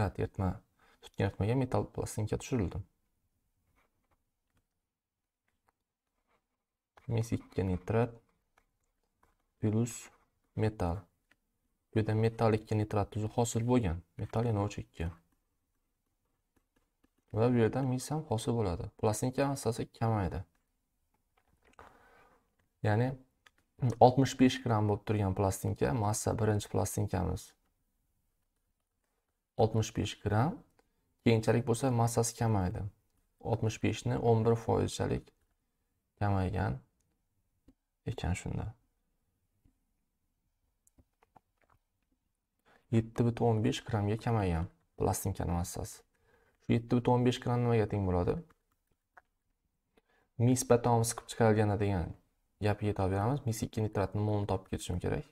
tat yirtma tutgan yirtmaga metall plastinka tushirildi mis ikki nitrat plyus metall bu yerda metall ikki nitrat tuzi hosil bo'lgan metall yana uch ikki va bu yerda mis ham hosil bo'ladi plastinka massasi kamaydi ya'ni 65 gramm bo'lib turgan plastinka massa birinchi plastinkamiz oltmish besh gramm keyinchalik bo'lsa massasi kamaydi oltmish beshni o'n bir foizchalik kamaygan ekan shunda yetti butun o'n besh grammga kamaygan plastinkani massasi shu yetti butun o'n besh gramm nimaga teng bo'ladi mis batom siqib chiqarilganda degan gapiga e'tibor beramiz mis ikki nitratni molini topib ketishim kerak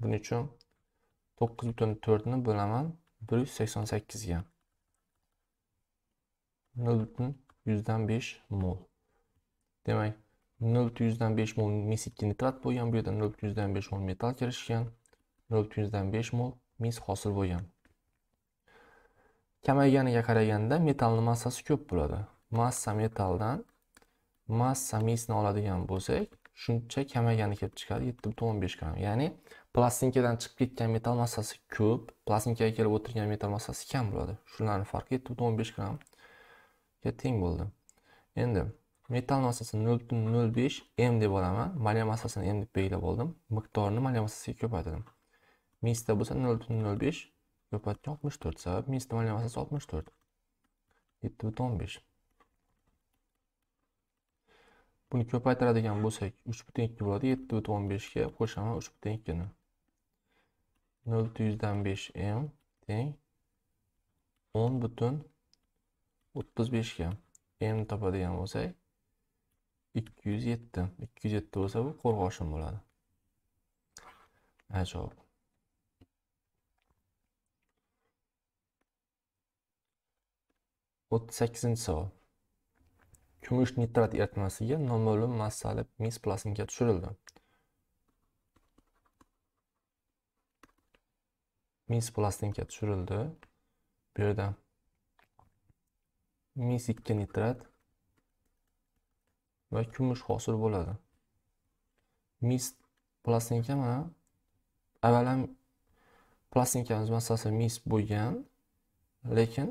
buning uchun 9 bütün 4 bo'laman bir 188 sakson 0 bütün butun 5 mol demek 0 bütün yuzdan 5 mol mis 2 nitrat boyan bir de 0 bütün yuzdan 5 mol metal kirishgan 0 bütün yuzdan 5 mol mis hosil bo'lgan kamayganiga qaraganda metalın masası köp bo'ladi masa metaldan massa misni oladigan bozak shuncha kamaygani kelib chiqadi yetti butun o'n besh gram ya'ni plastinkadan chiqib ketgan metal massasi ko'p plastinkaga kelib o'tirgan metal massasi kam bo'ladi shularni farqi yetti butun o'n besh gramga teng bo'ldi endi metal massasini nol butun nol besh m deb olaman moliya massasini m deb belgilab oldim miqdorini moliya massasiga ko'paytirdim misda bo'lsa nol butun nol besh ko'paytgan oltmish to'rt sabab misda moliya massasi oltmish to'rt yetti butun o'n besh buni ko'paytiradigan bo'lsak uch butun ikki bo'ladi yetti butun o'n beshga qo'shaman uch butun ikkini nol olti yuzdan besh m teng o'n butun o'ttiz beshga mni topadigan bo'lsak ikki yuz yetti ikki yuz yetti bo'lsa bu qo'rg'oshin bo'ladi javob o'ttiz sakkizinchi savol kumush nitrat eritmasiga noma'lum massali mis plastinka tushirildi mis plastinka tushirildi bu yerda mis ikki nitrat va kumush hosil bo'ladi mis plastinka mana avval ham plastinkamiz massasi mis bo'lgan lekin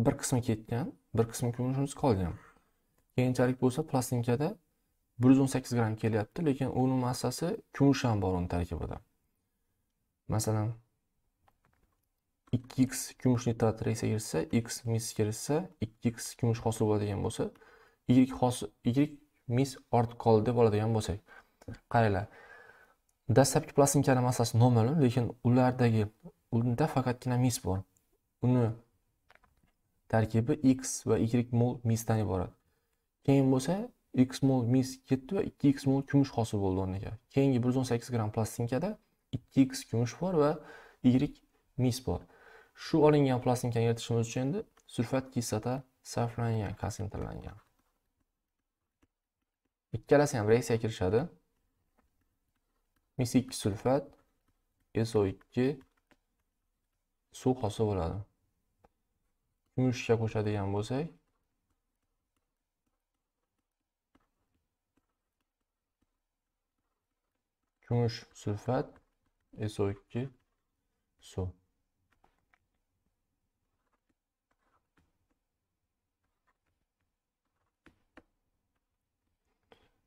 bir qismi ketgan bir qismi kumushimiz qolgan keyinchalik bo'lsa plastinkada bir yuz o'n sakkiz gramm kelyapti lekin uni massasi kumush ham bor uni tarkibida masalan ikki x kumush nitrat reysa kirishsa x mis kirishsa ikki x kumush hosil bo'ladigan bo'lsa y hosil y mis ortib qoldi deb oladigan bo'lsak qaranglar dastlabki plastinkani massasi noma'lum lekin ulardagi unda faqatgina mis bor uni tarkibi x va y mol misdan iborat keyin bo'lsa x mol mis ketdi va ikki x mol kumush hosil bo'ldi o'rniga keyingi bir yuz o'n sakkiz gramm plastinkada ikki x kumush bor va y mis bor shu olingan plastinkani eritishimiz uchun endi sulfat kislota sarflangan konsentrlangan ikkalasi ham reaksiyaga kirishadi mis ikki sulfat so ikki suv hosil bo'ladi yumushga qo'shadigan bo'lsak kumush sulfat so ikki suv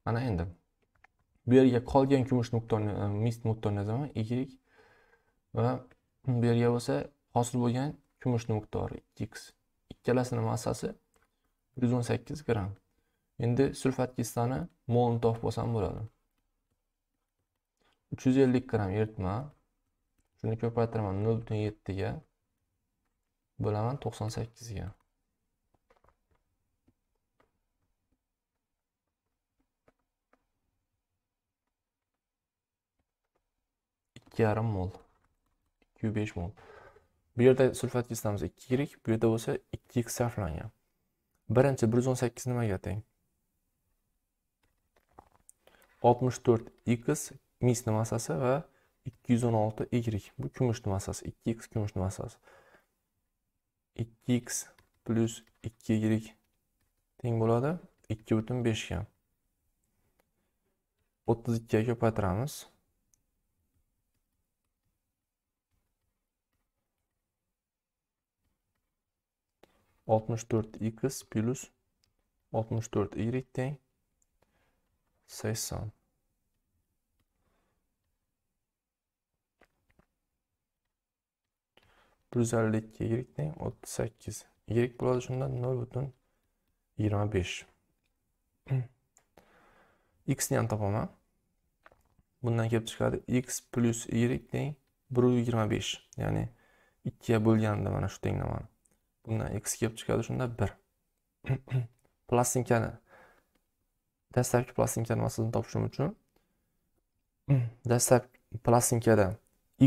mana endi bu yerga qolgan kumush miqdorni e, mis miqdorini yozaman y va bu yerga bo'lsa hosil bo'lgan kumush miqdori 2x ikkalasini massasi 118 gram endi sulfat kislani molni topib olsam bo'ladi 350 gram eritma shuni ko'paytiraman 0.7 ga bo'laman 98 ga ikki yarim mol ikki mol Bu yerda sulfat kislamiz 2 y, bu yerda bo'lsa 2x sarflangan. Birinchi 118 nimaga teng? 64x mis massasi va 216 y. Bu kumush massasi, 2x kumush massasi. 2x plus 2y teng bo'ladi 2.5 ga. 32 ga ko'paytiramiz. 64x plus 64y'den 80. Plus 52 y'den 38. Y burada şundan 0 butun 25. X ham topaman. Bundan kelib chiqadi x plus y den 1.25. Ya'ni 2 ga bo'lganda mana shu tenglamani bundan x kelib chiqadi shunda bir plastinkani dastlabki plastinkani masalan topishim uchun dastlab plastinkada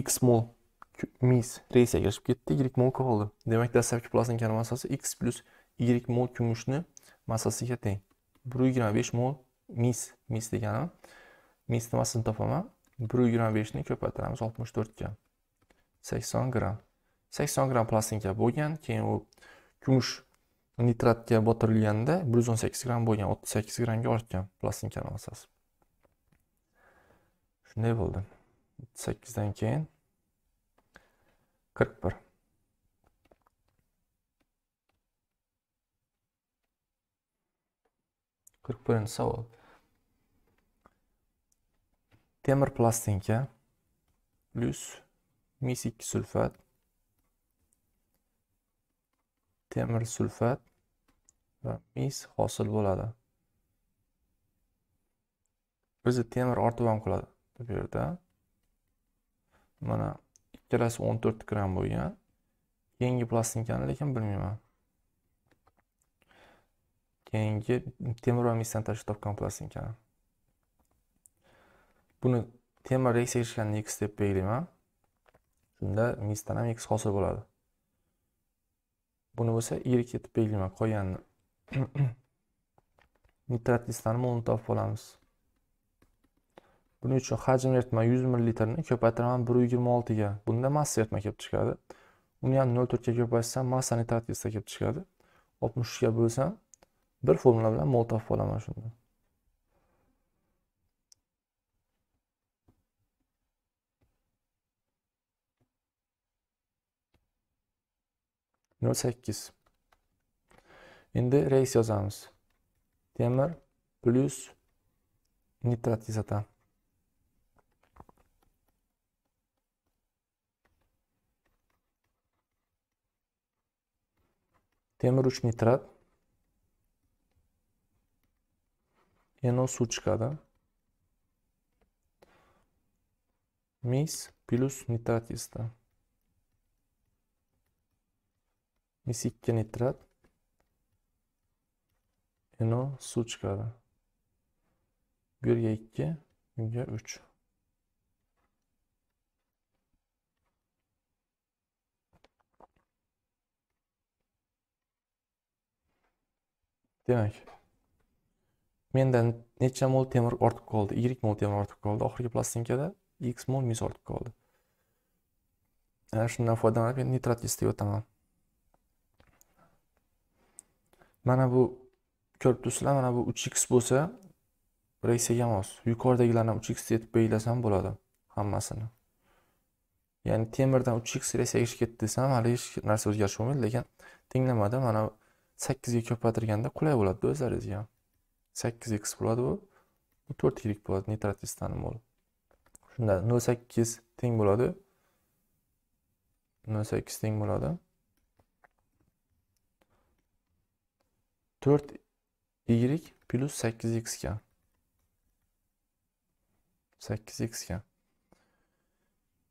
x mol mis reysga kirishib ketdi y mol qoldi demak dastlabki plastinkani massasi x plyus y mol kumushni massasiga teng bir yigirma besh mol mis mis degani mis massasini topaman bir yigirma beshni ko'paytiramiz oltmish to'rtga sakson gramm sakson gramm plastinka bo'lgan keyin u kumush nitratga botirilganda bir yuz o'n sakkiz gramm bo'lgan o'ttiz sakkiz grammga ortgan plastinkani massasi shunday bo'ldi o'ttiz sakkizdan keyin qirq bir qirq birinchi savol temir plastinka plyus mis ikki sulfat temir sulfat va mis hosil bo'ladi o'zi temir ortibon qiladi bu yerda mana ikkalasi o'n to'rt gram bo'lgan keyingi plastinkani lekin bilmayman keyingi temir va misdan tashkil topgan plastinkani buni temir reksiga kirishganini x deb belgilayman shunda misdan ham x hosil bo'ladi buni bo'lsa yirik etib belgilab qolganini nitrat listani mo'lni topib olamiz buning uchun hajm eritma yuz millilitrni ko'paytiraman bir yigirma oltiga bunda massa eritma kelib chiqadi uni ham nol to'rtga ko'paytirsam massa nitrat lista kelib chiqadi oltmishga bo'lsam bir formula bilan mol topib olaman shunda 08. Şimdi reis yazalımız. Temir plus nitrat izotan. Temir 3 nitrat. NO su çıkadı. Mis plus nitrat izotan. mis ikki nitrat eno suv chiqadi bu yerga ikki bunga uch demak menda necha mol temir ortib qoldi y mol temir ortib qoldi oxirgi plastinkada x mol mis ortib qoldi ana shundan foydalanib nitrat istayotman mana bu ko'rib turibsizlar mana bu 3x bo'lsa reysiga mos yuqoridagilarni 3x deb belgilasam bo'ladi hammasini ya'ni temirdan 3x reysiga ketdi desam hali hech narsa o'zgarish bo'lmaydi lekin tenglamada mana sakkizga ko'paytirganda qulay bo'ladi o'zlaringizga sakkiz x bo'ladi bu bu to'rt yillik bo'ladi nitrat istanmol shunda nol sakkiz teng bo'ladi nol sakkiz teng bo'ladi 4y plus 8xk. 8xk.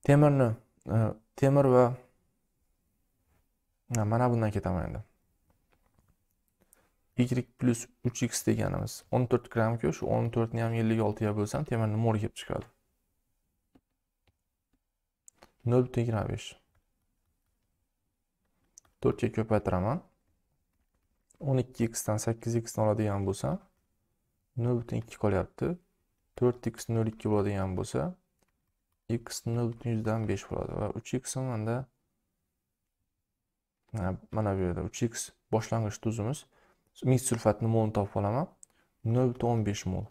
Temirni e, temir va mana bundan ketaman endi. y plus 3x deganimiz 14 grammku shu 14 ni ham 56 ga bo'lsam temir nima bo'lib chiqadi? 0.25 4 ga ko'paytiraman 12x dan 8x ni oladigan bo'lsa, 0.2 qolyapti. 4x 0.2 bo'ladigan bo'lsa, x 0.100 dan 5 bo'ladi va 3x manda mana bu yerda 3x boshlang'ich tuzimiz mix sulfatni molini topib olaman. 0.15 mol.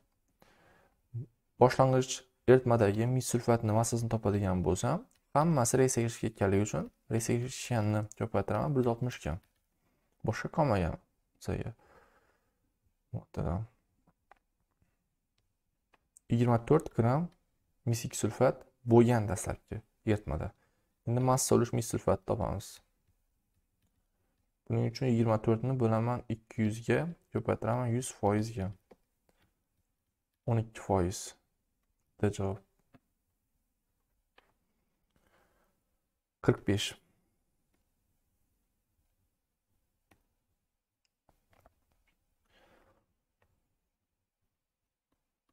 Boshlang'ich eritmadagi mix sulfat nimasini topadigan bo'lsam, hammasi reaksiya ketganligi uchun reaksiya ketganini ko'paytiraman 160 ga. Boshqa qolmagan. C ga o'rtadan yigirma to'rt gramm misik sulfat bo'lgan dastlabki eritmada endi massa ulush mis sulfatni topamiz buning uchun yigirma to'rtni bo'laman ikki yuzga ko'paytiraman yuz foizga o'n ikki foiz javob qirq besh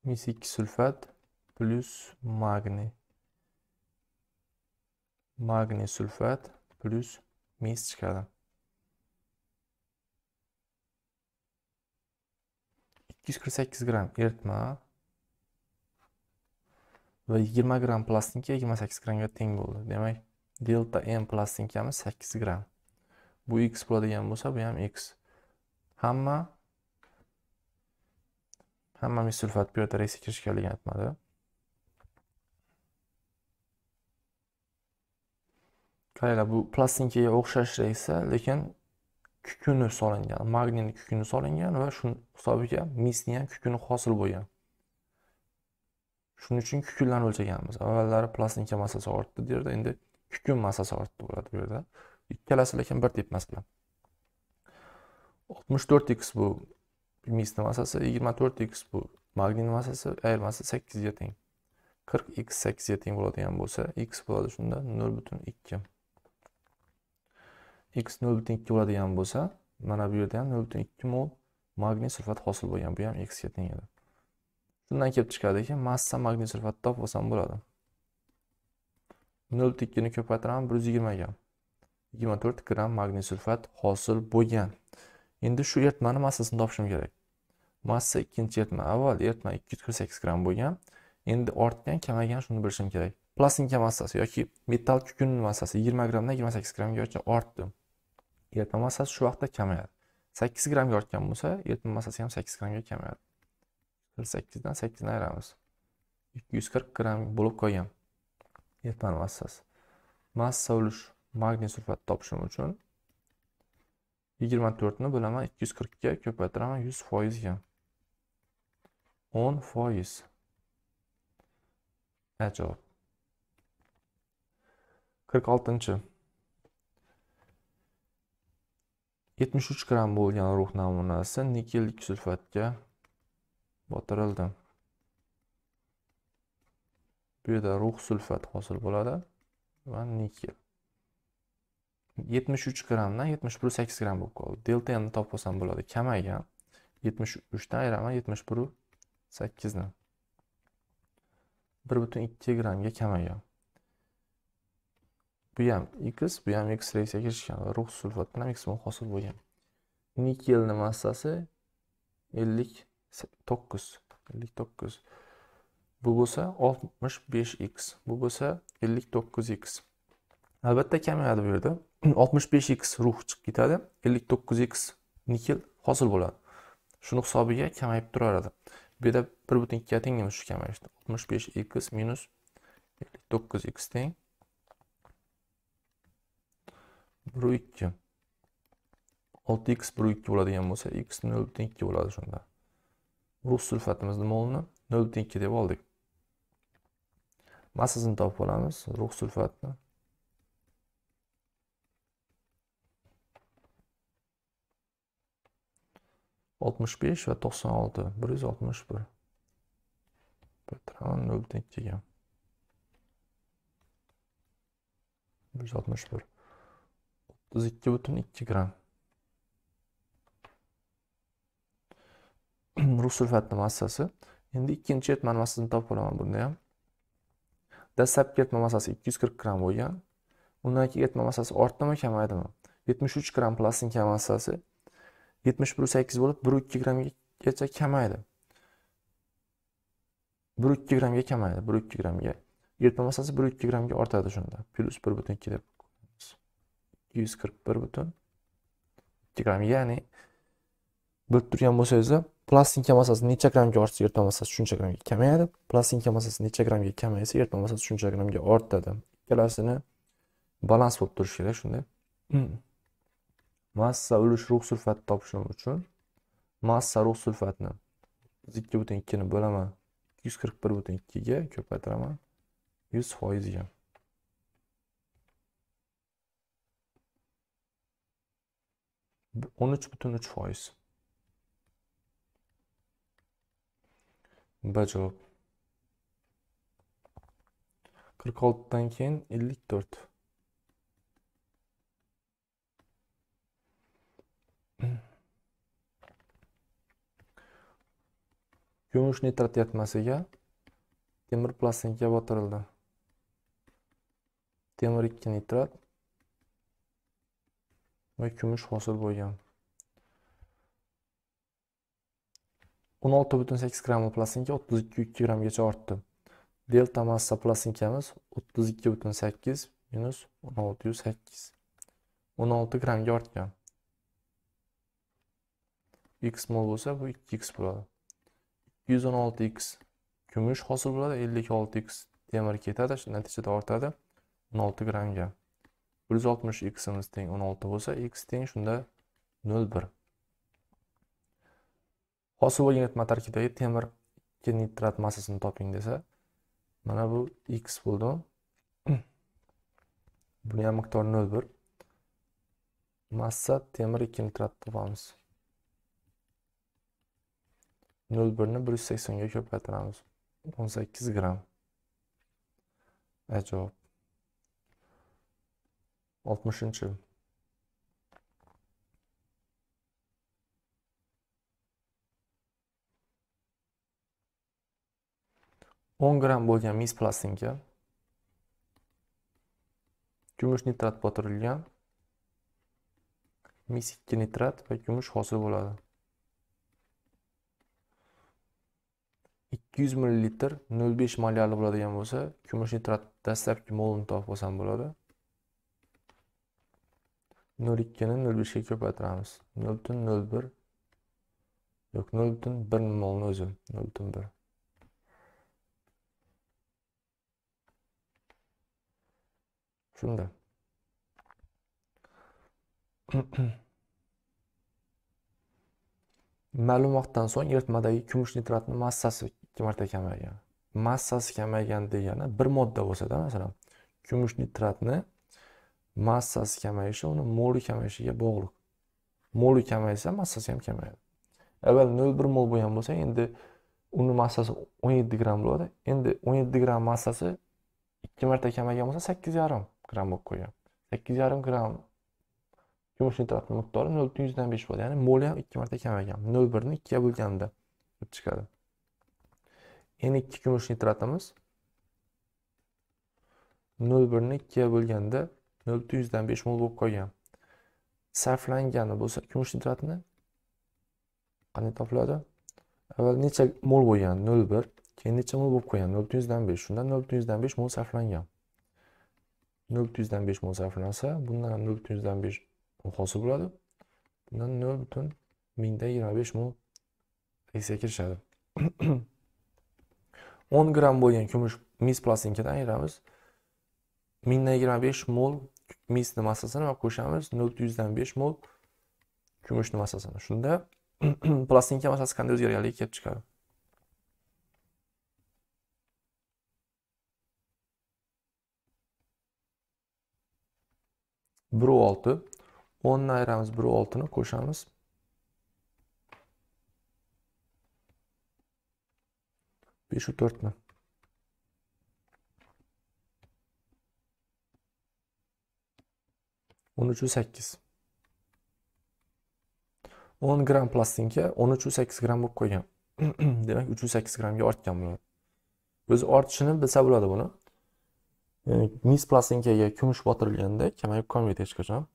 mis 2 sulfat plus magni magni sulfat plus mis chiqadi 248 yuz eritma va 20 gramm plastinka 28 sakkiz grammga teng bo'ldi demak delta m plastinkamiz 8 gram bu x bo'ladigan bo'lsa bu ham x hamma hammamiz sulfat piyoda reysi kirishganligini aytmadi qaranglar bu plastinkaga o'xshash reysa lekin kukuni solingan magniyni kukuni solingan va shuni hisobiga misni ham kukuni hosil bo'lgan shuning uchun kukunlarni o'lchaganmiz avvallari plastinka massasi ortdi bu endi kukun massasi ortdi bo'ladi bu yerda ikkalasi lekin bir tip masala oltmish to'rt x bu misni massasi 24x bu magniyni massasi ayirmasi 8 ga teng 40x 8 ga teng bo'ladigan bo'lsa x bo'ladi shunda 0 butun 2 x 0 butun 2 bo'ladigan bo'lsa mana bu yerda ham 0 butun 2 mol magniy sulfat hosil bo'lgan bu ham x ga teng edi shundan kelib chiqadiki massa magniy sulfatni top olsam bo'ladi 0 butun 2 ni ko'paytiraman 120 ga 24 gramm magniy sulfat hosil bo'lgan endi shu ertmani massasini topishim kerak massa ikkinchi ertma avval ertma ikki yuz qirq sakkiz gramm bo'lgan endi ortgan kamaygan shuni bilishim kerak plastinka massasi yoki metall kukun massasi yigirma grammdan yigirma sakkiz grammgacha ortdi eritma massasi shu vaqtda kamayadi sakkiz grammga ortgan bo'lsa eritma massasi ham sakkiz grammga kamayadi qirq sakkizdan sakkizni ayiramiz ikki yuz qirq gramm bo'lib qolgan eritmani massasi massa ulush magniy sulfatni topishim uchun 24 ni bilaman 240 ga ko'paytiraman 100 foizga 10 foiz a javob 73 gram bo'lgan rux namunasi nikel sulfatga botirildi bu yerda ruh sulfat hosil bo'ladi va nikel yetmish uch grammdan yetmish bir sakkiz gramm bo'lib qoldi delta nni topib olsam bo'ladi kamaygan yetmish uchdan ayiraman yetmish bir sakkizni bir butun ikki grammga kamaygan bu ham x bu ham x reaksiyaga kirishgan va rux sulfatdan x x hosil bo'lgan nikelni massasi ellik to'qqiz ellik to'qqiz bu bo'lsa oltmish besh x bu bo'lsa ellik to'qqiz x albatta kamayadi bu yerda oltmish besh x ruh chiqib ketadi ellik to'qqiz x nikel hosil bo'ladi shuni hisobiga kamayib turaveradi bu yerda bir butun ikkiga tengmi shu kamayishni oltmish besh x minus ellik to'qqiz x teng biru ikki olti x biru ikki bo'ladigan bo'lsa x nol butun ikki bo'ladi shunda ruh nima o'rni nol butun ikki deb oldik massasini topib olamiz ruh sulfatni 65 va 96 161 Patron 0 dan keyin 161 32.2 butun rus sulfatli massasi endi ikkinchi etma massasini topib olaman bunda ham dastlabki etma massasi 240 gramm bo'lgan undan keyin etma massasi ortdimi kamaydimi 73 gramm plastinka massasi yetmish bir sakkiz bo'lib bir ikki grammgacha kamaydi bir ikki grammga kamaydi bir ikki grammga yuritma massasi bir ikki grammga ortadi shunda plyus bir butun ikki deb ikki yuz qirq bir butun ikki gramm ya'ni bilib turgan bo'lsangizlar plastinka massasi necha grammga ortsa yuritma massasi shuncha grammga kamayadi plastinka massasi necha grammga kamaysa yuritma massasi shuncha grammga ortadi ikkalasini balans bo'lib turishi kerak shunday hmm. massa ulush ruh sulfati topishim uchun massa ruh sulfatni biz ikki butun ikkini bo'laman ikki yuz qirq bir butun ikkiga ko'paytiraman yuz foizga o'n uch butun uch foiz b javob qirq oltidan keyin ellik to'rt kumush nitrat yotmasiga temir plastinka botirildi temir ikki nitrat va kumush hosil bo'lgan o'n olti butun sakkiz gramm plastinka o'ttiz ikki ikki grammgacha ortdi delta massa plastinkamiz o'ttiz ikki butun sakkiz minus o'n olti yuz sakkiz o'n olti grammga ortgan x mol bo'lsa bu ikki x bo'ladi 216 x kumush hosil bo'ladi 56 x temir ketadi natijada ortadi 16 olti grammga bir ximiz teng 16 olti bo'lsa x teng shunda 0,1 bir hosil bo'lgan yetma tarkibdagi temir nitrat massasini toping desa mana bu x bo'ldimi buni ham miqdori 0,1 bir massa temir ikki nitrat topamiz 0,1 ni 180 ga ko'paytiramiz. 18 gram. Ajob. 60-chi. gram bo'lgan mis plastinka kumush nitrat botirilgan mis 2 nitrat va kumush hosil bo'ladi. 200 ml 0,5 molyarli bo'ladigan bo'lsa kumush nitrat dastlabki molini topib olsam bo'ladi 0,2 ni 0,5 ga ko'paytiramiz 0,01 yo'q 0,1 molni o'zi 0,1 shunda ma'lum vaqtdan so'ng eritmadagi kumush nitratni massasi ikki marta kamaygan massasi kamaygan degani bir modda bo'lsada masalan kumush nitratni massasi kamayishi uni moli kamayishiga bog'liq moli kamaysa massasi ham kamayadi avval nol bir mol bo'lgan bo'lsa endi uni massasi o'n yetti gramm bo'ladi endi o'n yetti gramm massasi ikki marta kamaygan bo'lsa sakkiz yarim gramm bo'lib qolgan sakkiz yarim gramm kumush nitratni miqdori nol butun yuzdan besh bo'ladi ya'ni moli ham ikki marta kamaygan nol birni ikkiga bo'lganda chiqadi yana ikki kumush nitratimiz nol birni ikkiga bo'lganda nol butun yuzdan besh mol bo'lib qolgan sarflangani bo'lsa kumush nitratni qanday topiladi avval necha mol bo'lgan nol bir keyin necha mol bo'lib qolgan nol butun yuzdan besh shundan nol butun yuzdan besh mol sarflangan nol butun yuzdan besh mol sarflansa bundan nol butun yuzdan besh hosil bo'ladi bundan nol butun yigirma besh mol reksiyaga kirishadi o'n gramm bo'lgan kumush mis plastinkadan ayiramiz mingdan yigirma besh mol misni massasini va qo'shamiz nol yuzdan besh mol kumushni massasini shunda plastinka massasi qanday o'zgarganligi kelib chiqadi bir olti o'nni ayiramiz bir oltini qo'shamiz Пишу тортно. o'n uch u sakkiz o'n gramm plastinka o'n uch u sakkiz gramm bo'lib qolgan demak uch u sakkiz grammga ortgan bular o'zi ortishini bilsa bo'ladi buni mis plastinkaga kumush botirilganda kamayib qolmaydi hech qachon